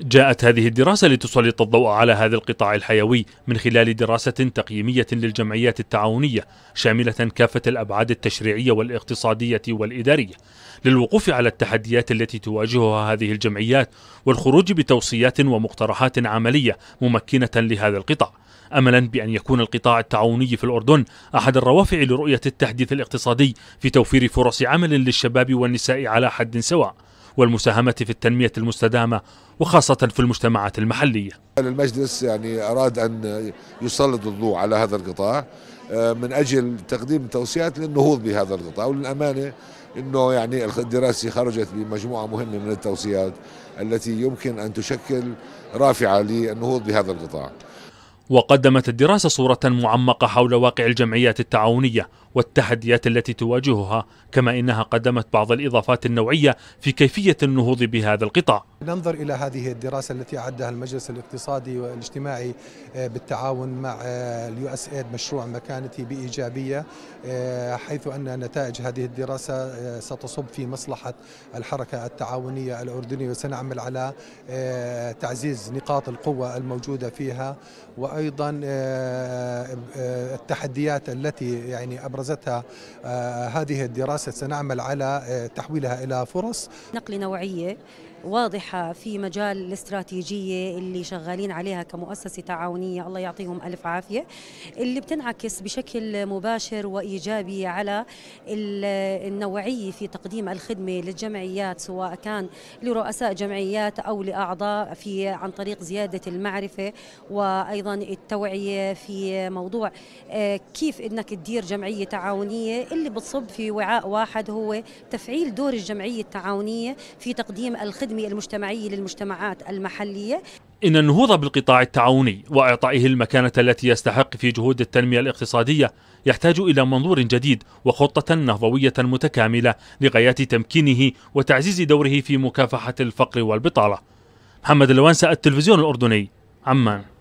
جاءت هذه الدراسة لتسلط الضوء على هذا القطاع الحيوي من خلال دراسة تقييمية للجمعيات التعاونية شاملة كافة الأبعاد التشريعية والاقتصادية والإدارية للوقوف على التحديات التي تواجهها هذه الجمعيات والخروج بتوصيات ومقترحات عملية ممكنة لهذا القطاع املا بان يكون القطاع التعاوني في الاردن احد الروافع لرؤيه التحديث الاقتصادي في توفير فرص عمل للشباب والنساء على حد سواء والمساهمة في التنمية المستدامة وخاصة في المجتمعات المحلية المجلس يعني أراد أن يسلط الضوء على هذا القطاع آه، من أجل تقديم توصيات للنهوض بهذا القطاع وللأمانة أنه يعني الدراسة خرجت بمجموعة مهمة من التوصيات التي يمكن أن تشكل رافعة للنهوض بهذا القطاع وقدمت الدراسة صورة معمقة حول واقع الجمعيات التعاونية والتحديات التي تواجهها كما إنها قدمت بعض الإضافات النوعية في كيفية النهوض بهذا القطاع ننظر إلى هذه الدراسة التي أعدها المجلس الاقتصادي والاجتماعي آه، بالتعاون مع آه، اليو اس ايد مشروع مكانتي بإيجابية آه، حيث أن نتائج هذه الدراسة ستصب في مصلحة الحركة التعاونية الأردنية وسنعمل على تعزيز نقاط القوة الموجودة فيها وأيضا التحديات التي يعني أبرز أبرزتها آه، هذه الدراسة سنعمل على آه، تحويلها إلى فرص نقلة نوعية واضحة في مجال الاستراتيجية اللي شغالين عليها كمؤسسة تعاونية الله يعطيهم ألف عافية اللي بتنعكس بشكل مباشر وإيجابي على النوعية في تقديم الخدمة للجمعيات سواء كان لرؤساء جمعيات أو لأعضاء في عن طريق زيادة المعرفة وأيضا التوعية في موضوع آه، كيف أنك تدير جمعية التعاونية اللي بتصب في وعاء واحد هو تفعيل دور الجمعية التعاونية في تقديم الخدمة المجتمعية للمجتمعات المحلية إن النهوض بالقطاع التعاوني وإعطائه المكانة التي يستحق في جهود التنمية الاقتصادية يحتاج إلى منظور جديد وخطة نهضوية متكاملة لغايات تمكينه وتعزيز دوره في مكافحة الفقر والبطالة محمد الوانسة التلفزيون الأردني عمان